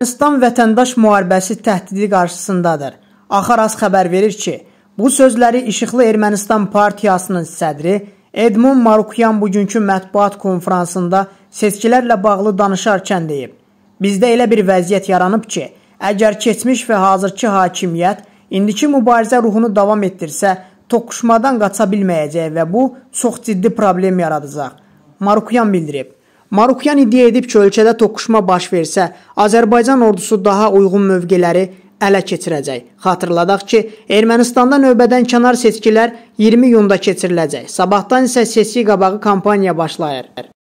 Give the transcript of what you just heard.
Ermənistan vətəndaş müharibəsi təhdidi qarşısındadır. Axaras xəbər verir ki, bu sözləri İşıqlı Ermənistan partiyasının sədri Edmund Marukyan bugünkü mətbuat konfransında seçkilərlə bağlı danışarkən deyib. Bizdə elə bir vəziyyət yaranıb ki, əgər keçmiş və hazırki hakimiyyət indiki mübarizə ruhunu davam etdirsə, toqquşmadan qaça bilməyəcək və bu çox ciddi problem yaradacaq. Marukyan bildirib. Marukyan iddia edib ki, ölkədə toqquşma baş versə, Azərbaycan ordusu daha uyğun mövqeləri ələ keçirəcək. Xatırladaq ki, Ermənistanda növbədən kənar seçkilər 20 iyunda keçiriləcək. Sabahdan isə seçki qabağı kampaniya başlayır.